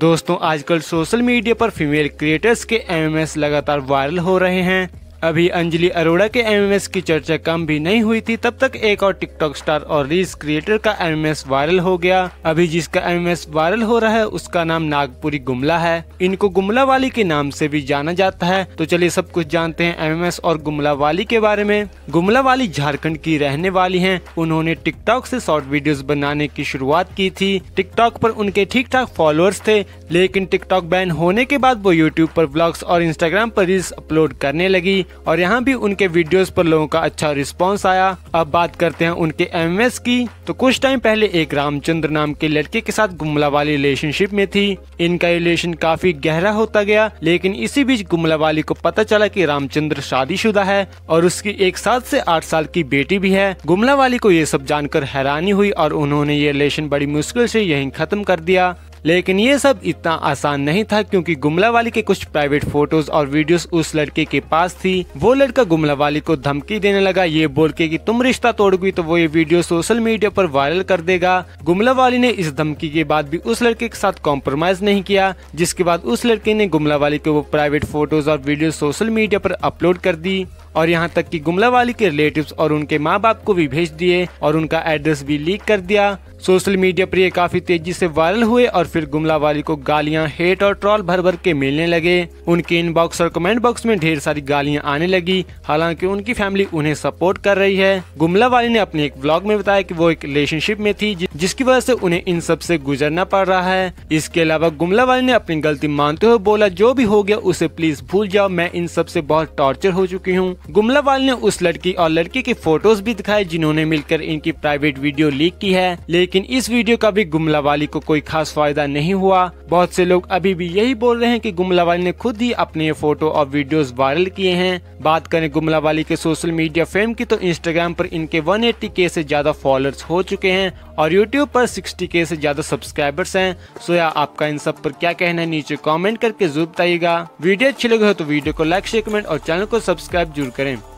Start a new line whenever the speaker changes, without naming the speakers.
दोस्तों आजकल social media पर फीमेल क्रिएटर्स के एमएमएस लगातार वायरल हो रहे हैं अभी अंजलि अरोड़ा के एमएमएस की चर्चा कम भी नहीं हुई थी तब तक एक और टिकटॉक स्टार और रील्स क्रिएटर का एमएमएस वायरल हो गया अभी जिसका एमएमएस वायरल हो रहा है उसका नाम नागपुरी गुमला है इनको गुमला वाली के नाम से भी जाना जाता है तो चलिए सब कुछ जानते हैं एमएमएस और गुमला वाली के बारे में गुमला वाली झारखण्ड की रहने वाली है उन्होंने टिकटॉक ऐसी शॉर्ट वीडियो बनाने की शुरुआत की थी टिकटॉक आरोप उनके ठीक ठाक फॉलोअर्स थे लेकिन टिकटॉक बैन होने के बाद वो यूट्यूब आरोप ब्लॉग्स और इंस्टाग्राम आरोप रील्स अपलोड करने लगी और यहाँ भी उनके वीडियोस पर लोगों का अच्छा रिस्पॉन्स आया अब बात करते हैं उनके एम की तो कुछ टाइम पहले एक रामचंद्र नाम के लड़के के साथ गुमला वाली रिलेशनशिप में थी इनका रिलेशन काफी गहरा होता गया लेकिन इसी बीच गुमला वाली को पता चला की रामचंद्र शादी है और उसकी एक सात ऐसी आठ साल की बेटी भी है गुमला वाली को ये सब जानकर हैरानी हुई और उन्होंने ये रिलेशन बड़ी मुश्किल ऐसी यही खत्म कर दिया लेकिन ये सब इतना आसान नहीं था क्योंकि वाली के कुछ प्राइवेट फोटोज और वीडियोस उस लड़के के पास थी वो लड़का गुमला वाली को धमकी देने लगा ये बोल के की तुम रिश्ता तोड़ोगी तो वो ये वीडियो सोशल मीडिया पर वायरल कर देगा गुमला वाली ने इस धमकी के बाद भी उस लड़के के साथ कॉम्प्रोमाइज नहीं किया जिसके बाद उस लड़के ने वाली के वो प्राइवेट फोटोज और वीडियो सोशल मीडिया पर अपलोड कर दी और यहाँ तक कि गुमला वाली के रिलेटिव्स और उनके माँ बाप को भी भेज दिए और उनका एड्रेस भी लीक कर दिया सोशल मीडिया पर ये काफी तेजी से वायरल हुए और फिर गुमला वाली को गालियाँ हेट और ट्रॉल भर भर के मिलने लगे उनके इनबॉक्स और कमेंट बॉक्स में ढेर सारी गालियाँ आने लगी हालांकि उनकी फैमिली उन्हें सपोर्ट कर रही है गुमला वाली ने अपने एक ब्लॉग में बताया कि वो एक रिलेशनशिप में थी जिसकी वजह से उन्हें इन सब से गुजरना पड़ रहा है इसके अलावा गुमला वाली ने अपनी गलती मानते हुए बोला जो भी हो गया उसे प्लीज भूल जाओ मैं इन सब से बहुत टॉर्चर हो चुकी हूँ गुमलावाल ने उस लड़की और लड़के की फोटोज भी दिखाए जिन्होंने मिलकर इनकी प्राइवेट वीडियो लीक की है लेकिन इस वीडियो का भी गुमलावाली को कोई खास फायदा नहीं हुआ बहुत से लोग अभी भी यही बोल रहे हैं कि गुमला वाली ने खुद ही अपने ये फोटो और वीडियोस वायरल किए हैं बात करें गुमला वाली के सोशल मीडिया फेम की तो इंस्टाग्राम पर इनके 180 के से ज्यादा फॉलोअर्स हो चुके हैं और यूट्यूब पर 60 के से ज्यादा सब्सक्राइबर्स हैं सो या आपका इन सब पर क्या कहना है नीचे कॉमेंट करके जरूर बताइएगा वीडियो अच्छी लगे हो तो वीडियो को लाइक शेयर कमेंट और चैनल को सब्सक्राइब जरूर करें